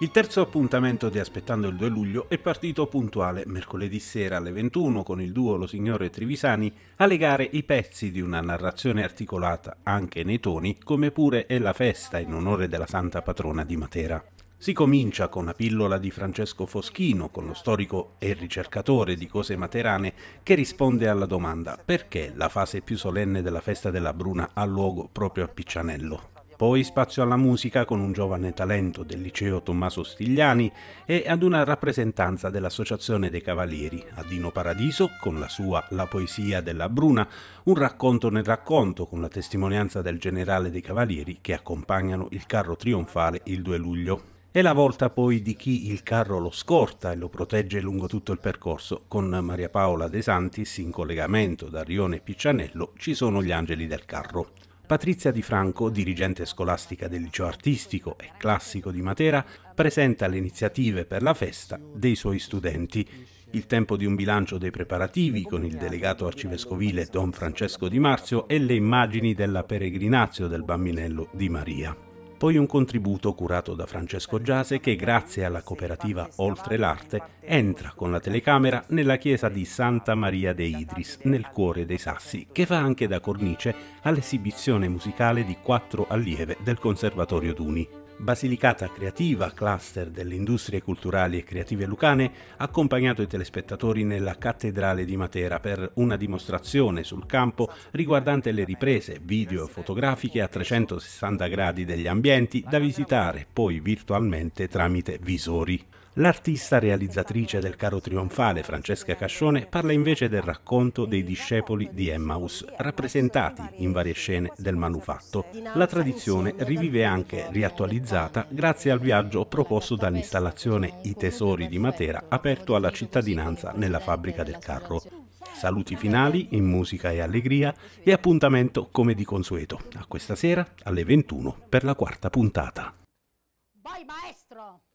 Il terzo appuntamento di Aspettando il 2 luglio è partito puntuale mercoledì sera alle 21 con il duo Lo Signore Trivisani a legare i pezzi di una narrazione articolata anche nei toni, come pure è la festa in onore della Santa Patrona di Matera. Si comincia con la pillola di Francesco Foschino, con lo storico e ricercatore di cose materane, che risponde alla domanda perché la fase più solenne della festa della Bruna ha luogo proprio a Piccianello. Poi spazio alla musica con un giovane talento del liceo Tommaso Stigliani e ad una rappresentanza dell'Associazione dei Cavalieri, a Dino Paradiso con la sua La poesia della Bruna, un racconto nel racconto con la testimonianza del generale dei Cavalieri che accompagnano il carro trionfale il 2 luglio. E la volta poi di chi il carro lo scorta e lo protegge lungo tutto il percorso. Con Maria Paola De Santis in collegamento da Rione Piccianello ci sono gli angeli del carro. Patrizia Di Franco, dirigente scolastica del liceo artistico e classico di Matera, presenta le iniziative per la festa dei suoi studenti. Il tempo di un bilancio dei preparativi con il delegato arcivescovile Don Francesco Di Marzio e le immagini della peregrinazio del bambinello di Maria. Poi un contributo curato da Francesco Giase che grazie alla cooperativa Oltre l'Arte entra con la telecamera nella chiesa di Santa Maria de Idris, nel cuore dei Sassi, che fa anche da cornice all'esibizione musicale di quattro allieve del Conservatorio d'Uni. Basilicata Creativa, cluster delle industrie culturali e creative lucane, ha accompagnato i telespettatori nella Cattedrale di Matera per una dimostrazione sul campo riguardante le riprese video e fotografiche a 360 gradi degli ambienti da visitare poi virtualmente tramite visori. L'artista realizzatrice del Caro Trionfale, Francesca Cascione, parla invece del racconto dei discepoli di Emmaus, rappresentati in varie scene del manufatto. La tradizione rivive anche riattualizzata grazie al viaggio proposto dall'installazione I Tesori di Matera, aperto alla cittadinanza nella fabbrica del carro. Saluti finali in musica e allegria e appuntamento come di consueto a questa sera alle 21 per la quarta puntata. Vai maestro!